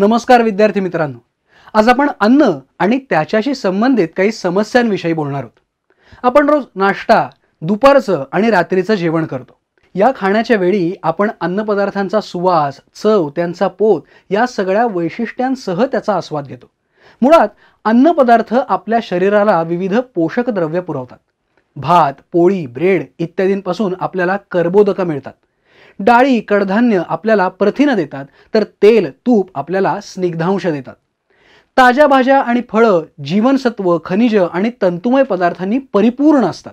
नमस्कार विद्यार्थी मित्रांनो आज आपण अन्न आणि त्याच्याशी संबंधित काही समस्यांविषयी बोलणार आहोत आपण रोज नाश्ता दुपारचं आणि रात्रीचं जेवण करतो या खाण्याच्या वेळी आपण अन्नपदार्थांचा सुवास चव त्यांचा पोत या सगळ्या वैशिष्ट्यांसह त्याचा आस्वाद घेतो मुळात अन्नपदार्थ आपल्या शरीराला विविध पोषक द्रव्य पुरवतात भात पोळी ब्रेड इत्यादींपासून आपल्याला कर्बोदकं मिळतात डाळी कडधान्य आपल्याला प्रथिनं देतात तर तेल तूप आपल्याला स्निग्धांश देतात ताज्या भाज्या आणि फळं जीवनसत्व खनिज आणि तंतुमय पदार्थांनी परिपूर्ण असतात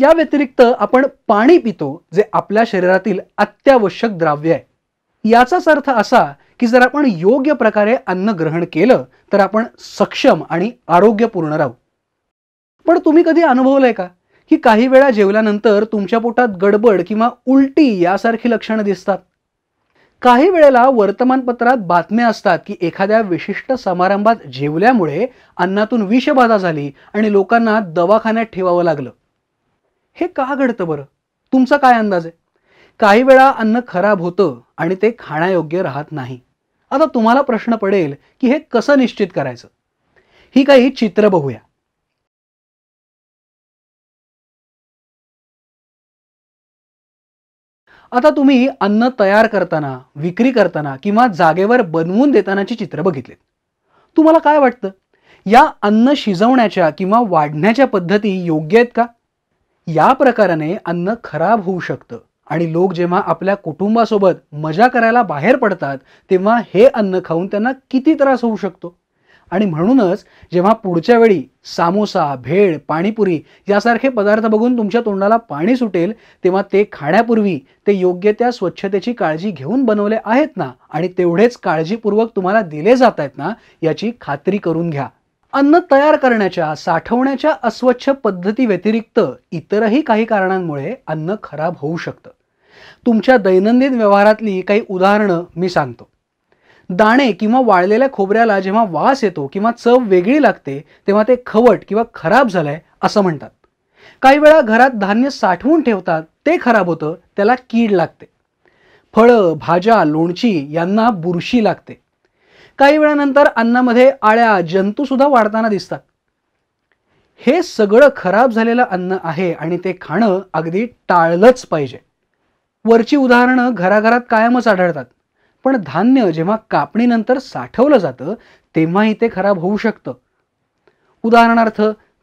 या व्यतिरिक्त आपण पाणी पितो जे आपल्या शरीरातील अत्यावश्यक द्रव्य आहे याचाच अर्थ असा की जर आपण योग्य प्रकारे अन्न ग्रहण केलं तर आपण सक्षम आणि आरोग्यपूर्ण राहू पण तुम्ही कधी अनुभवलंय का की काही वेळा जेवल्यानंतर तुमच्या पोटात गडबड किंवा उलटी यासारखी लक्षणं दिसतात काही वेळेला वर्तमानपत्रात बातम्या असतात की एखाद्या विशिष्ट समारंभात जेवल्यामुळे अन्नातून विषबाधा झाली आणि लोकांना दवाखान्यात ठेवावं लागलं हे का घडतं बरं तुमचा काय अंदाज आहे काही वेळा अन्न खराब होतं आणि ते खाण्यायोग्य राहत नाही आता तुम्हाला प्रश्न पडेल की हे कसं निश्चित करायचं ही काही चित्र बघूया आता तुम्ही अन्न तयार करताना विक्री करताना किंवा जागेवर बनवून देतानाचे चित्र बघितलेत तुम्हाला काय वाटतं या अन्न शिजवण्याच्या किंवा वाढण्याच्या पद्धती योग्य आहेत का या प्रकाराने अन्न खराब होऊ शकतं आणि लोक जेव्हा आपल्या कुटुंबासोबत मजा करायला बाहेर पडतात तेव्हा हे अन्न खाऊन त्यांना किती त्रास होऊ शकतो आणि म्हणूनच जेव्हा पुढच्या वेळी सामोसा भेळ पाणीपुरी यासारखे पदार्थ बघून तुमच्या तोंडाला पाणी सुटेल तेव्हा ते खाण्यापूर्वी ते योग्य त्या स्वच्छतेची काळजी घेऊन बनवले आहेत ना आणि तेवढेच काळजीपूर्वक तुम्हाला दिले जात आहेत ना याची खात्री करून घ्या अन्न तयार करण्याच्या साठवण्याच्या अस्वच्छ पद्धती व्यतिरिक्त इतरही काही कारणांमुळे अन्न खराब होऊ शकतं तुमच्या दैनंदिन व्यवहारातली काही उदाहरणं मी सांगतो दाणे किंवा वाळलेल्या खोबऱ्याला जेव्हा वास येतो किंवा चव वेगळी लागते तेव्हा ते खवट किंवा खराब झालंय असं म्हणतात काही वेळा घरात धान्य साठवून ठेवतात ते खराब होतं त्याला कीड लागते फळं भाज्या लोणची यांना बुरशी लागते काही वेळानंतर अन्नामध्ये आळ्या जंतूसुद्धा वाढताना दिसतात हे सगळं खराब झालेलं अन्न आहे आणि ते खाणं अगदी टाळलंच पाहिजे वरची उदाहरणं घराघरात कायमच आढळतात पण धान्य जेव्हा कापणीनंतर साठवलं जातं तेव्हाही ते खराब होऊ शकतं उदाहरणार्थ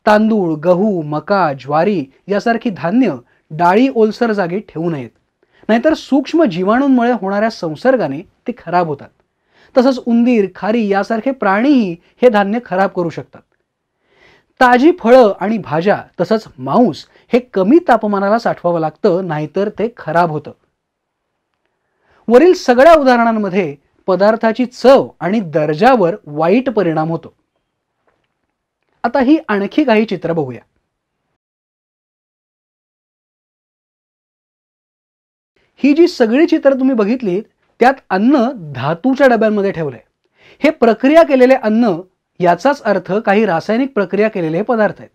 तांदूळ गहू मका ज्वारी यासारखी धान्य डाळी ओलसर जागी ठेवू नयेत नाहीतर सूक्ष्म जीवाणूंमुळे होणाऱ्या संसर्गाने ते खराब होतात तसंच उंदीर खारी यासारखे प्राणीही हे धान्य खराब करू शकतात ताजी फळं आणि भाज्या तसंच मांस हे कमी तापमानाला साठवावं लागतं नाहीतर ते खराब होतं वरील सगळ्या उदाहरणांमध्ये पदार्थाची चव आणि दर्जावर वाईट परिणाम होतो आता ही आणखी काही चित्र बघूया ही जी सगळी चित्र तुम्ही बघितली त्यात अन्न धातूच्या डब्यांमध्ये ठेवलंय हे प्रक्रिया केलेले अन्न याचाच अर्थ काही रासायनिक प्रक्रिया केलेले पदार्थ आहेत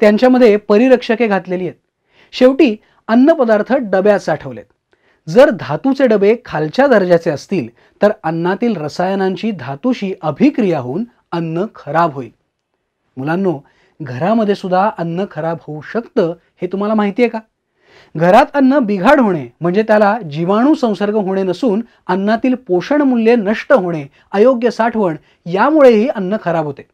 त्यांच्यामध्ये परिरक्षके घातलेली आहेत शेवटी अन्न पदार्थ डब्यात साठवलेत जर धातूचे डबे खालच्या दर्जाचे असतील तर अन्नातील रसायनांची धातूशी अभिक्रिया होऊन अन्न खराब होईल मुलांनो घरामध्ये सुद्धा अन्न खराब होऊ शकतं हे तुम्हाला माहिती आहे का घरात अन्न बिघाड होणे म्हणजे त्याला जीवाणू संसर्ग होणे नसून अन्नातील पोषण मूल्ये नष्ट होणे अयोग्य साठवण यामुळेही अन्न खराब होते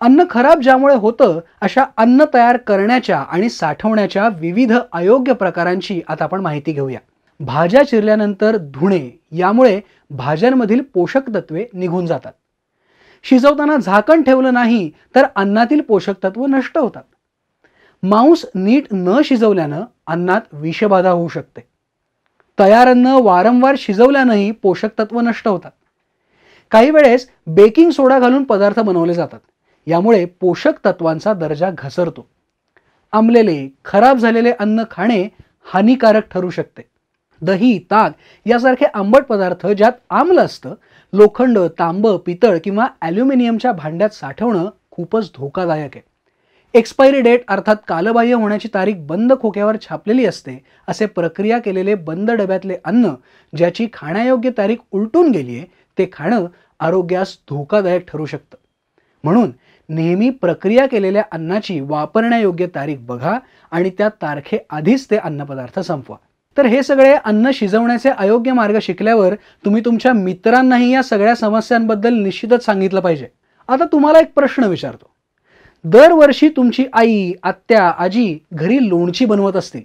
अन्न खराब ज्यामुळे होतं अशा अन्न तयार करण्याच्या आणि साठवण्याच्या विविध अयोग्य प्रकारांची आता आपण माहिती घेऊया भाज्या चिरल्यानंतर धुणे यामुळे भाज्यांमधील पोषक तत्वे निघून जातात शिजवताना झाकण ठेवलं नाही तर अन्नातील पोषक तत्व नष्ट होतात मांस नीट न शिजवल्यानं अन्नात विषबाधा होऊ शकते तयार अन्न वारंवार शिजवल्यानंही पोषक तत्व नष्ट होतात काही वेळेस बेकिंग सोडा घालून पदार्थ बनवले जातात यामुळे पोषक तत्वांचा दर्जा घसरतो आंबलेले खराब झालेले अन्न खाणे हानिकारक ठरू शकते दही ताक यासारखे आंबट पदार्थ ज्यात आम्ल असतं लोखंड तांब पितळ किंवा ॲल्युमिनियमच्या भांड्यात साठवणं खूपच धोकादायक आहे एक्सपायरी डेट अर्थात कालबाह्य होण्याची तारीख बंद खोक्यावर छापलेली असते असे प्रक्रिया केलेले बंद डब्यातले अन्न ज्याची खाण्यायोग्य तारीख उलटून गेली आहे ते खाणं आरोग्यास धोकादायक ठरू शकतं म्हणून नेहमी प्रक्रिया केलेल्या अन्नाची वापरण्यायोग्य तारीख बघा आणि त्या तारखेआधीच ते अन्नपदार्थ संपवा तर हे सगळे अन्न शिजवण्याचे अयोग्य मार्ग शिकल्यावर तुम्ही तुमच्या मित्रांनाही या सगळ्या समस्यांबद्दल निश्चितच सांगितलं पाहिजे आता तुम्हाला एक प्रश्न विचारतो दरवर्षी तुमची आई आत्या आजी घरी लोणची बनवत असतील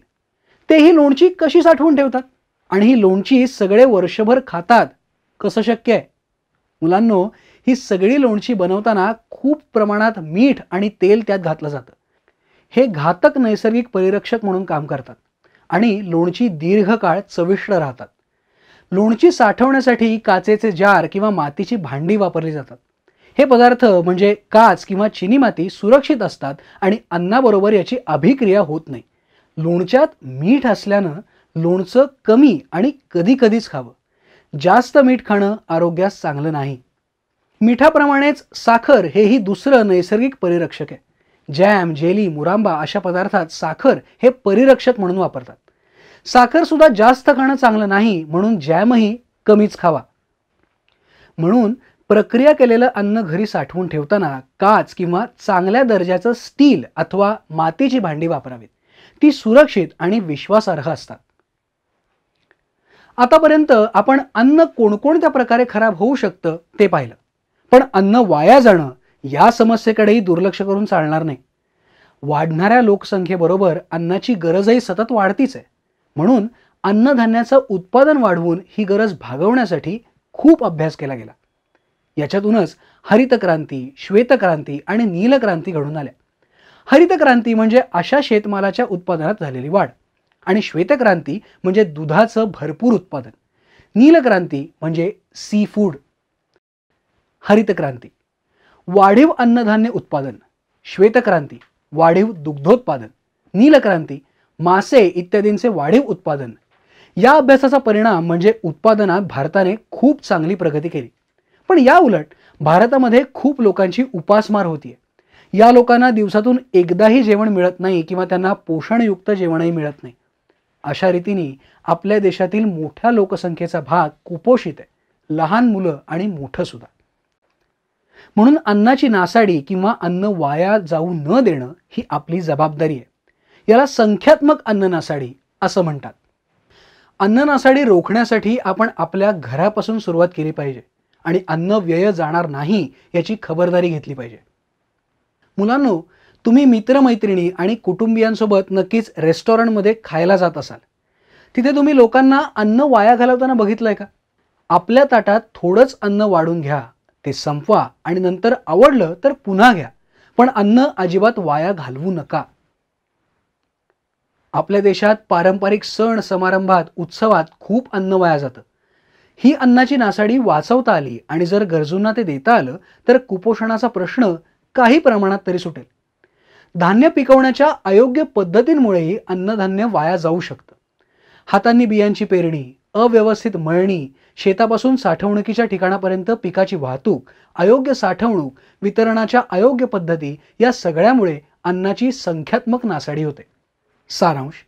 ते ही लोणची कशी साठवून ठेवतात आणि ही लोणची सगळे वर्षभर खातात कसं शक्य आहे मुलांनो ही सगळी लोणची बनवताना खूप प्रमाणात मीठ आणि तेल त्यात घातलं जातं हे घातक नैसर्गिक परिरक्षक म्हणून काम करतात आणि लोणची दीर्घकाळ चविष्ट राहतात लोणची साठवण्यासाठी काचेचे जार किंवा मातीची भांडी वापरली जातात हे पदार्थ म्हणजे काच किंवा चिनी माती सुरक्षित असतात आणि अन्नाबरोबर याची अभिक्रिया होत नाही लोणच्यात मीठ असल्यानं लोणचं कमी आणि कधीकधीच खावं जास्त मीठ खाणं आरोग्यास चांगलं नाही मिठाप्रमाणेच साखर हेही दुसरं नैसर्गिक परिरक्षक आहे जॅम जेली मुरांबा अशा पदार्थात साखर हे परिरक्षक म्हणून वापरतात साखर सुद्धा जास्त खाणं चांगलं नाही म्हणून जॅमही कमीच खावा म्हणून प्रक्रिया केलेलं अन्न घरी साठवून ठेवताना काच किंवा चांगल्या दर्जाचं स्टील अथवा मातीची भांडी वापरावीत ती सुरक्षित आणि विश्वासार्ह असतात आतापर्यंत आपण अन्न कोणकोणत्या प्रकारे खराब होऊ शकतं ते पाहिलं पण अन्न वाया जाणं या समस्येकडेही दुर्लक्ष करून चालणार नाही वाढणाऱ्या लोकसंख्येबरोबर अन्नाची गरजही सतत वाढतीच आहे म्हणून अन्नधान्याचं उत्पादन वाढवून ही गरज भागवण्यासाठी खूप अभ्यास केला गेला याच्यातूनच हरितक्रांती श्वेतक्रांती आणि नीलक्रांती घडून आल्या हरितक्रांती म्हणजे अशा शेतमालाच्या उत्पादनात झालेली वाढ आणि श्वेतक्रांती म्हणजे दुधाचं भरपूर उत्पादन नीलक्रांती म्हणजे सी फूड हरितक्रांती वाढीव अन्नधान्य उत्पादन श्वेतक्रांती वाढीव दुग्धोत्पादन नीलक्रांती मासे इत्यादींचे वाढीव उत्पादन या अभ्यासाचा परिणाम म्हणजे उत्पादनात भारताने खूप चांगली प्रगती केली पण या उलट भारतामध्ये खूप लोकांची उपासमार होतीये या लोकांना दिवसातून एकदाही जेवण मिळत नाही किंवा त्यांना पोषणयुक्त जेवणही मिळत नाही अशा रीतीने आपल्या देशातील मोठ्या लोकसंख्येचा भाग कुपोषित आहे लहान मुलं आणि मोठं सुद्धा म्हणून अन्नाची नासाडी किंवा अन्न वाया जाऊ न देणं ही आपली जबाबदारी आहे याला संख्यात्मक अन्न नासाडी असं म्हणतात अन्न नासाडी रोखण्यासाठी आपण आपल्या घरापासून सुरुवात केली पाहिजे आणि अन्न व्यय जाणार नाही याची खबरदारी घेतली पाहिजे मुलांनो तुम्ही मित्रमैत्रिणी आणि कुटुंबियांसोबत नक्कीच रेस्टॉरंटमध्ये खायला जात असाल तिथे तुम्ही लोकांना अन्न वाया घालवताना बघितलंय का आपल्या ताटात थोडंच अन्न वाढून घ्या ते संपवा आणि नंतर आवडलं तर पुन्हा घ्या पण अन्न अजिबात वाया घालवू नका आपल्या देशात पारंपरिक सण समारंभात उत्सवात खूप अन्न वाया जातं ही अन्नाची नासाडी वाचवता आली आणि जर गरजूंना ते देता आलं तर कुपोषणाचा प्रश्न काही प्रमाणात तरी सुटेल धान्य पिकवण्याच्या अयोग्य पद्धतींमुळेही अन्नधान्य वाया जाऊ शकतं हातांनी बियांची पेरणी अव्यवस्थित मळणी शेतापासून साठवणुकीच्या ठिकाणापर्यंत पिकाची वाहतूक अयोग्य साठवणूक वितरणाच्या अयोग्य पद्धती या सगळ्यामुळे अन्नाची संख्यात्मक नासाडी होते सारांश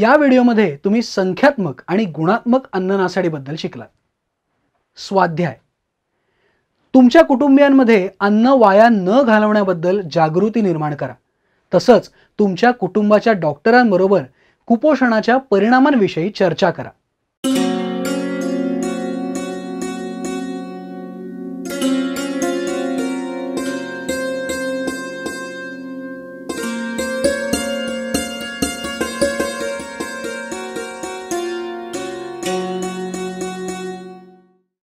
या व्हिडिओमध्ये तुम्ही संख्यात्मक आणि गुणात्मक अन्न नासाडीबद्दल शिकलात स्वाध्याय तुमच्या कुटुंबियांमध्ये अन्न वाया न घालवण्याबद्दल जागृती निर्माण करा तसंच तुमच्या कुटुंबाच्या डॉक्टरांबरोबर कुपोषणाच्या परिणामांविषयी चर्चा करा